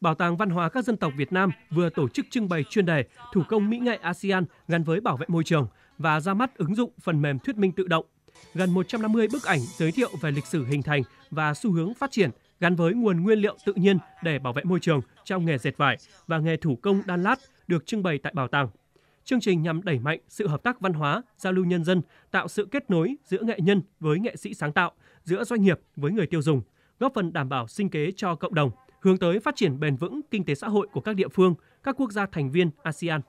Bảo tàng Văn hóa các dân tộc Việt Nam vừa tổ chức trưng bày chuyên đề Thủ công mỹ nghệ ASEAN gắn với bảo vệ môi trường và ra mắt ứng dụng phần mềm thuyết minh tự động. Gần 150 bức ảnh giới thiệu về lịch sử hình thành và xu hướng phát triển gắn với nguồn nguyên liệu tự nhiên để bảo vệ môi trường trong nghề dệt vải và nghề thủ công đan lát được trưng bày tại bảo tàng. Chương trình nhằm đẩy mạnh sự hợp tác văn hóa, giao lưu nhân dân, tạo sự kết nối giữa nghệ nhân với nghệ sĩ sáng tạo, giữa doanh nghiệp với người tiêu dùng, góp phần đảm bảo sinh kế cho cộng đồng – hướng tới phát triển bền vững kinh tế xã hội của các địa phương, các quốc gia thành viên ASEAN.